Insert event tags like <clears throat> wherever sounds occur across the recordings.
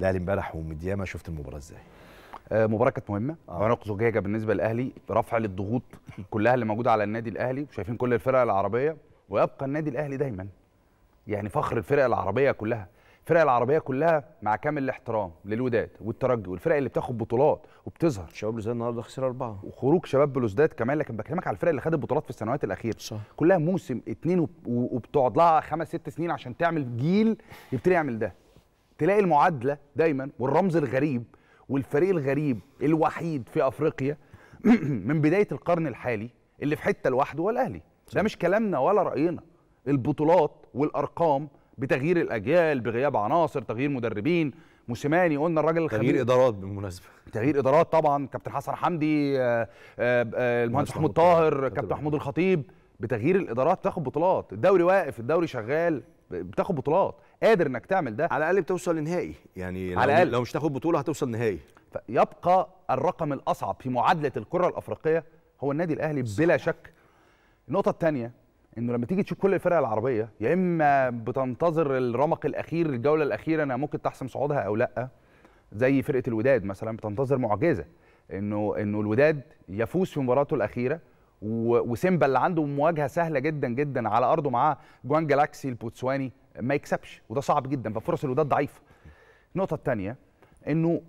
الاهلي امبارح ومدياما شفت المباراه ازاي آه، آه. مباراه كانت مهمه عنق زجاجه بالنسبه للاهلي رفع للضغوط كلها اللي موجوده على النادي الاهلي وشايفين كل الفرق العربيه ويبقى النادي الاهلي دايما يعني فخر الفرق العربيه كلها الفرق العربيه كلها مع كامل الاحترام للوداد والترجي والفرق اللي بتاخد بطولات وبتظهر شباب لوزداد النهارده خسر اربعه وخروج شباب بلوزداد كمان لكن بكلمك على الفرق اللي خدت بطولات في السنوات الاخيره صح. كلها موسم اتنين وبتقعد لها خمس ست سنين عشان تعمل جيل يبتدي يعمل ده تلاقي المعادله دايما والرمز الغريب والفريق الغريب الوحيد في افريقيا <clears throat> من بدايه القرن الحالي اللي في حته لوحده هو الاهلي ده مش كلامنا ولا راينا البطولات والارقام بتغيير الاجيال بغياب عناصر تغيير مدربين موسيماني قلنا الراجل الخبير تغيير ادارات بالمناسبه تغيير ادارات طبعا كابتن حسن حمدي آه، آه، آه، المهندس محمود طاهر كابتن محمود الخطيب بتغيير الادارات تاخد بطولات الدوري واقف الدوري شغال بتاخد بطولات قادر انك تعمل ده على الاقل بتوصل لنهائي يعني على الأقل. لو مش تاخد بطوله هتوصل نهائي يبقى الرقم الاصعب في معادله الكره الافريقيه هو النادي الاهلي بلا شك النقطه الثانيه انه لما تيجي تشوف كل الفرق العربيه يا اما بتنتظر الرمق الاخير الجوله الاخيره انا ممكن تحسم صعودها او لا زي فرقه الوداد مثلا بتنتظر معجزه انه انه الوداد يفوز في مباراته الاخيره وسيمبا اللي عنده مواجهه سهله جدا جدا على ارضه معاه جوان جالاكسي البوتسواني ما يكسبش وده صعب جدا ففرص الوداد ضعيفه. النقطه الثانيه انه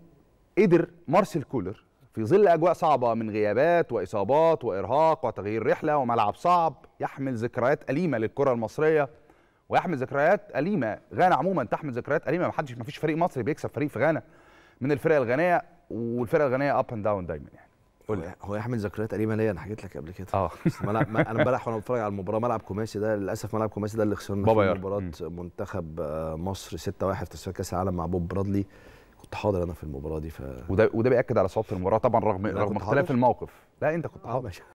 قدر مارسيل كولر في ظل اجواء صعبه من غيابات واصابات وارهاق وتغيير رحله وملعب صعب يحمل ذكريات اليمه للكره المصريه ويحمل ذكريات اليمه غانا عموما تحمل ذكريات اليمه ما حدش ما فيش فريق مصري بيكسب فريق في غانا من الفرق الغنيه والفرق الغنيه اب اند داون دايما يعني. قول لي هو يحمل ذكريات قريبه ليا انا حكيت لك قبل كده اه ملعب انا امبارح وانا بتفرج على المباراه ملعب كوماسي ده للاسف ملعب كوماسي ده اللي خسرنا آه، في مباراه منتخب مصر 6-1 في تصفيات كاس العالم مع بوب برادلي كنت حاضر انا في المباراه دي ف وده وده بياكد على صعوبه المباراه طبعا رغم رغم اختلاف الموقف لا انت كنت آه، حاضر